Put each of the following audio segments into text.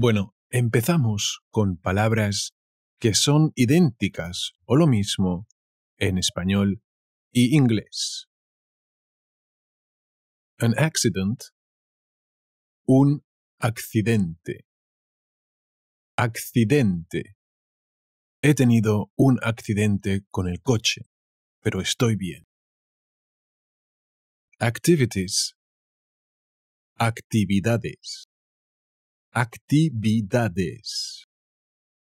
Bueno, empezamos con palabras que son idénticas o lo mismo en español y inglés. An accident, un accidente. Accidente. He tenido un accidente con el coche, pero estoy bien. Activities. Actividades actividades.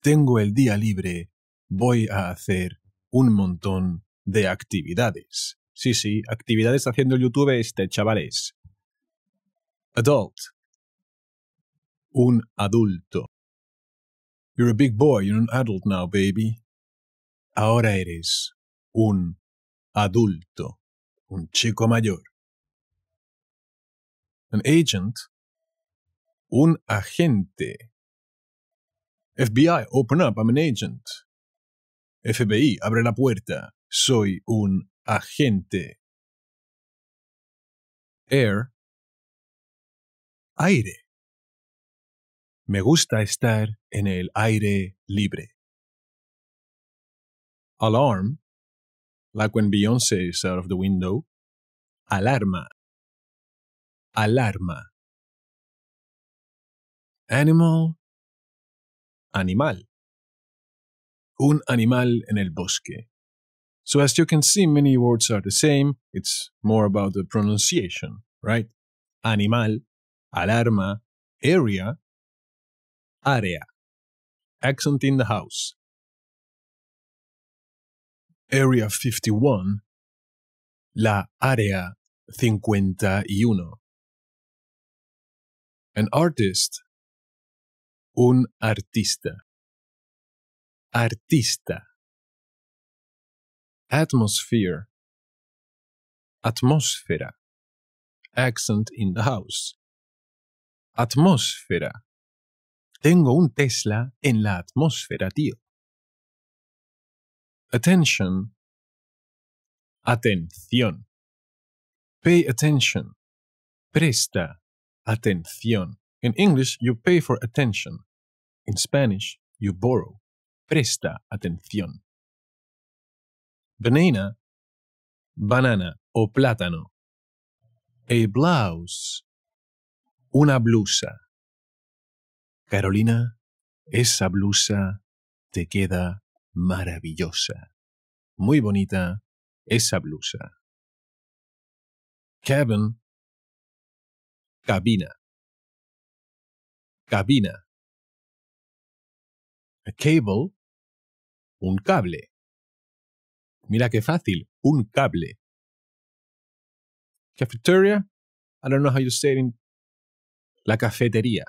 Tengo el día libre, voy a hacer un montón de actividades. Sí, sí, actividades haciendo YouTube este, chavales. Adult. Un adulto. You're a big boy, you're an adult now, baby. Ahora eres un adulto, un chico mayor. An agent un agente. FBI, open up, I'm an agent. FBI, abre la puerta. Soy un agente. Air. Aire. Me gusta estar en el aire libre. Alarm. Like when Beyoncé is out of the window. Alarma. Alarma. Animal. Animal. Un animal en el bosque. So as you can see, many words are the same. It's more about the pronunciation, right? Animal, alarma, area, área. Accent in the house. Area 51, la área 51. An artist Un artista. Artista. Atmosphere. Atmósfera. Accent in the house. Atmosfera. Tengo un Tesla en la atmósfera, tío. Attention. Atención. Pay attention. Presta atención. In English, you pay for attention. In Spanish, you borrow. Presta atención. Banana, banana o plátano. A blouse, una blusa. Carolina, esa blusa te queda maravillosa. Muy bonita esa blusa. Cabin, cabina. Cabina cable, un cable. Mira qué fácil, un cable. Cafeteria, I don't know how you say it in... La cafetería.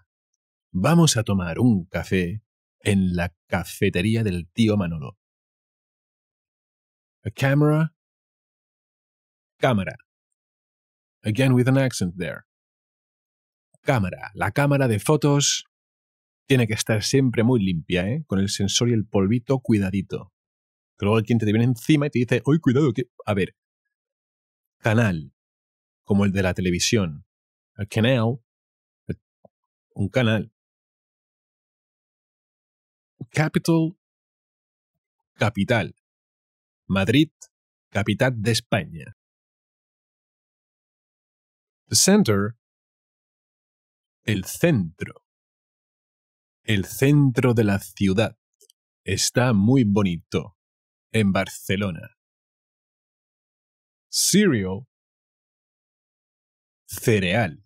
Vamos a tomar un café en la cafetería del tío Manolo. A camera, cámara. Again with an accent there. Cámara, la cámara de fotos tiene que estar siempre muy limpia, ¿eh? Con el sensor y el polvito, cuidadito. Que luego quien te viene encima y te dice, ¡Uy, cuidado! Que... A ver, canal, como el de la televisión, el canal, un canal. Capital, capital. Madrid, capital de España. The center, el centro el centro de la ciudad. Está muy bonito. En Barcelona. Cereal. Cereal.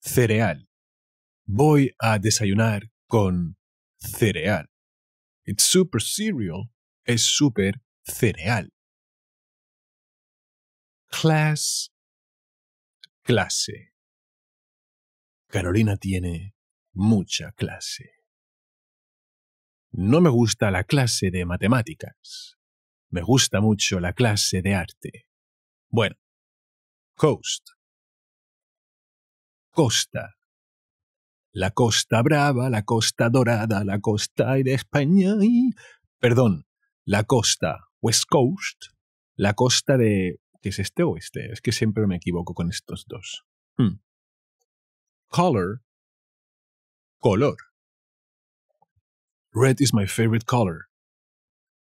Cereal. Voy a desayunar con cereal. It's super cereal. Es super cereal. Class. Clase. Carolina tiene mucha clase. No me gusta la clase de matemáticas. Me gusta mucho la clase de arte. Bueno, coast. Costa. La costa brava, la costa dorada, la costa de España y... Perdón, la costa West Coast, la costa de... ¿Qué es este oeste? Es que siempre me equivoco con estos dos. Hmm. Color Color. Red is my favorite color.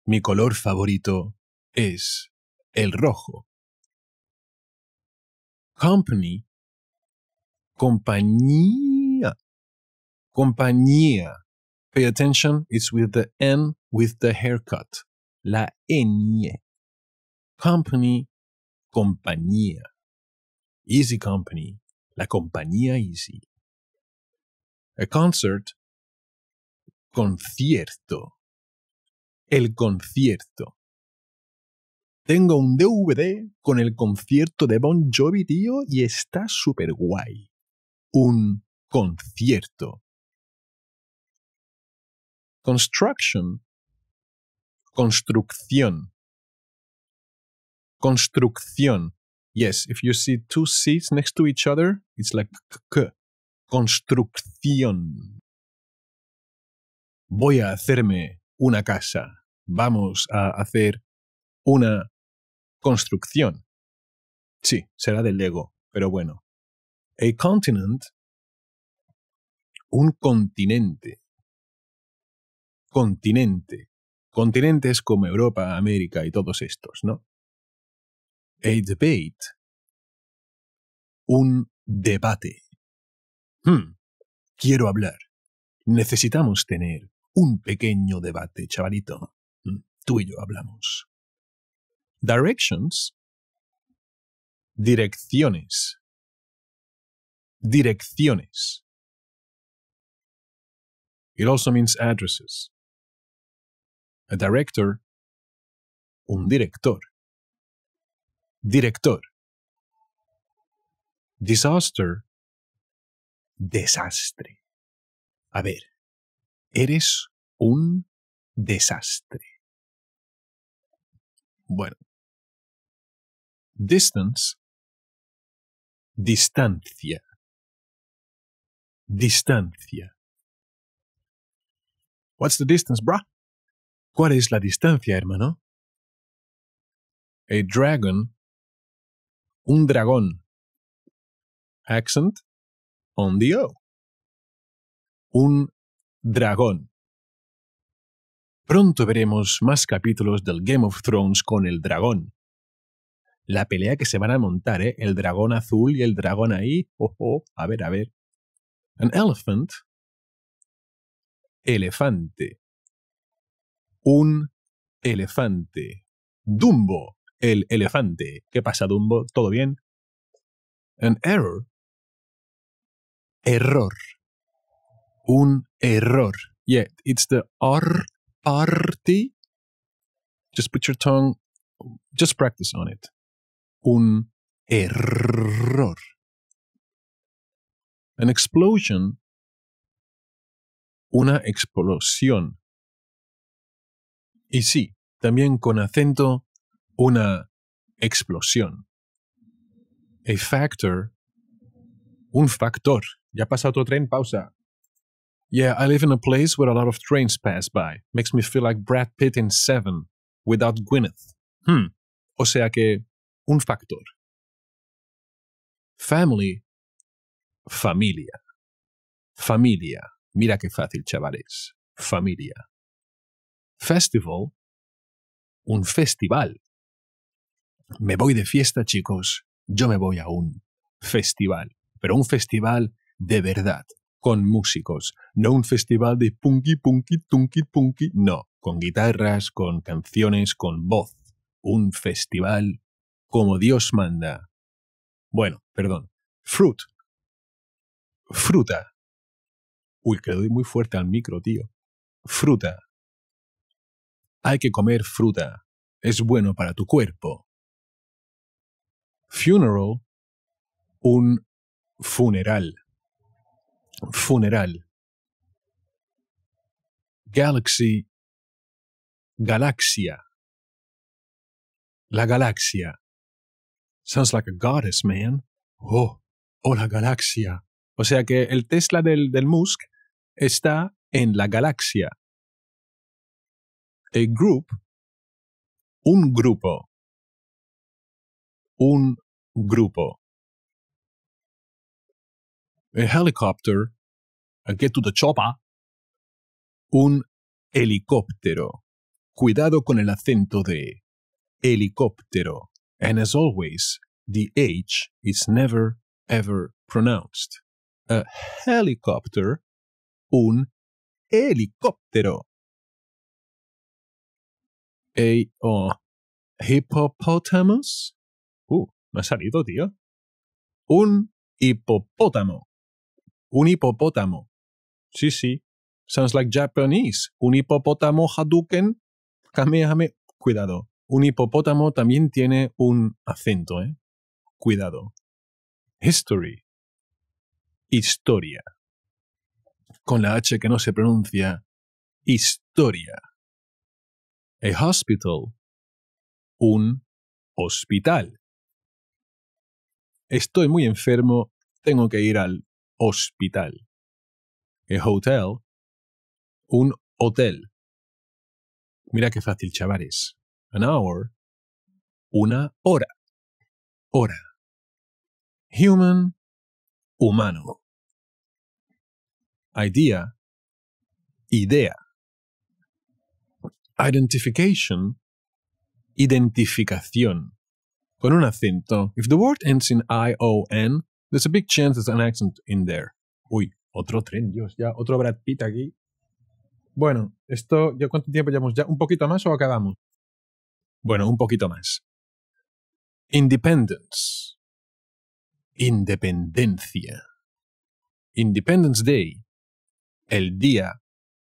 Mi color favorito es el rojo. Company. Compañía. Compañía. Pay attention, it's with the N with the haircut. La N. Company. Compañía. Easy Company. La compañía Easy. A concert. Concierto. El concierto. Tengo un DVD con el concierto de Bon Jovi, tío, y está súper guay. Un concierto. Construction. Construcción. Construcción. Yes, if you see two seats next to each other, it's like construcción. Voy a hacerme una casa. Vamos a hacer una construcción. Sí, será del Lego, pero bueno. A continent, un continente. Continente. Continentes como Europa, América y todos estos, ¿no? A debate, un debate. Hmm. quiero hablar. Necesitamos tener un pequeño debate, chavalito. Hmm. Tú y yo hablamos. Directions. Direcciones. Direcciones. It also means addresses. A director. Un director. Director. Disaster desastre. A ver, eres un desastre. Bueno. Distance. Distancia. Distancia. What's the distance, bruh? ¿Cuál es la distancia, hermano? A dragon. Un dragón. Accent on the Un dragón. Pronto veremos más capítulos del Game of Thrones con el dragón. La pelea que se van a montar, ¿eh? El dragón azul y el dragón ahí. Ojo, oh, oh, a ver, a ver. An elephant. Elefante. Un elefante. Dumbo, el elefante. ¿Qué pasa, Dumbo? ¿Todo bien? An error error. Un error. Yeah, it's the R party. Just put your tongue, just practice on it. Un error. An explosion. Una explosión. Y sí, también con acento, una explosión. A factor. Un factor. Ya pasa otro tren, pausa. Yeah, I live in a place where a lot of trains pass by. Makes me feel like Brad Pitt in Seven, without Gwyneth. Hmm. O sea que, un factor. Family. Familia. Familia. Mira qué fácil, chavales. Familia. Festival. Un festival. Me voy de fiesta, chicos. Yo me voy a un festival. Pero un festival de verdad, con músicos, no un festival de punky, punky, tunky, punky, no, con guitarras, con canciones, con voz, un festival como Dios manda. Bueno, perdón, fruit, fruta. Uy, que doy muy fuerte al micro, tío. Fruta. Hay que comer fruta. Es bueno para tu cuerpo. Funeral, un funeral funeral. Galaxy, galaxia. La galaxia. Sounds like a goddess, man. Oh, hola oh, la galaxia. O sea que el Tesla del, del Musk está en la galaxia. A group, un grupo. Un grupo. A helicopter, Get to the Un helicóptero. Cuidado con el acento de helicóptero. And as always, the H is never ever pronounced. A helicopter, un helicóptero. A oh, hippopotamus. Uh, me ha salido, tío. Un hipopótamo. Un hipopótamo. Sí, sí. Sounds like Japanese. Un hipopótamo Hadouken. Kamehame. Cuidado. Un hipopótamo también tiene un acento, ¿eh? Cuidado. History. Historia. Con la H que no se pronuncia. Historia. A hospital. Un hospital. Estoy muy enfermo, tengo que ir al hospital. A eh, es hotel, un hotel. Mira qué fácil, chavales. An hour, una hora. Hora. Human, humano. Idea, idea. Identification, identificación. Con un acento. If the word ends in I-O-N, there's a big chance there's an accent in there. Uy, Otro tren, Dios, ya, otro Brad Pitt aquí. Bueno, esto, ¿ya cuánto tiempo llevamos? ¿Ya un poquito más o acabamos? Bueno, un poquito más. Independence. Independencia. Independence Day. El día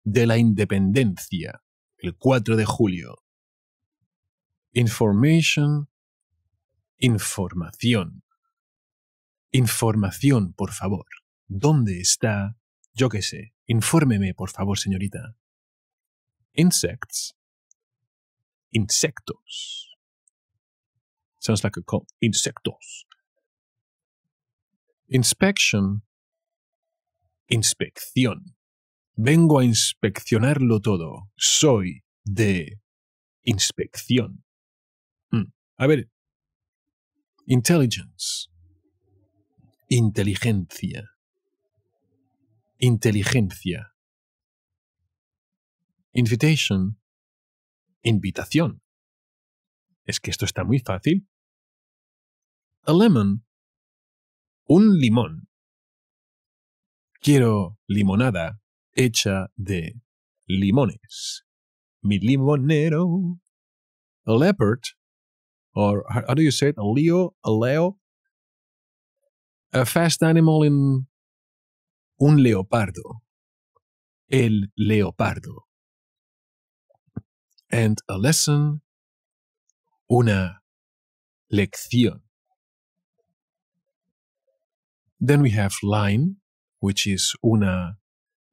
de la independencia. El 4 de julio. Information. Información. Información, por favor. ¿Dónde está? Yo qué sé. Infórmeme, por favor, señorita. Insects. Insectos. Sounds like a cult. Insectos. Inspection. Inspección. Vengo a inspeccionarlo todo. Soy de inspección. Hmm. A ver. Intelligence. Inteligencia inteligencia. Invitation, invitación. Es que esto está muy fácil. A lemon, un limón. Quiero limonada hecha de limones. Mi limonero. A leopard, or how do you say it? A leo, a leo. A fast animal in un leopardo. El leopardo. And a lesson, una lección. Then we have line, which is una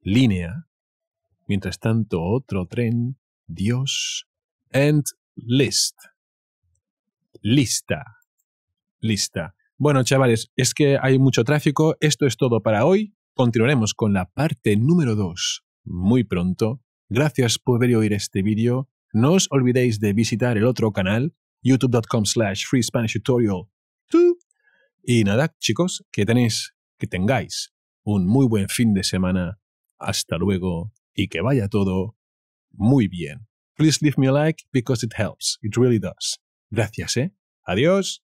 línea. Mientras tanto, otro tren, Dios. And list, lista, lista. Bueno, chavales, es que hay mucho tráfico. Esto es todo para hoy. Continuaremos con la parte número 2 muy pronto. Gracias por ver y oír este vídeo. No os olvidéis de visitar el otro canal, youtube.com slash free Spanish tutorial. Y nada, chicos, que tenéis, que tengáis un muy buen fin de semana. Hasta luego y que vaya todo muy bien. Please leave me like because it helps. It really does. Gracias, ¿eh? Adiós.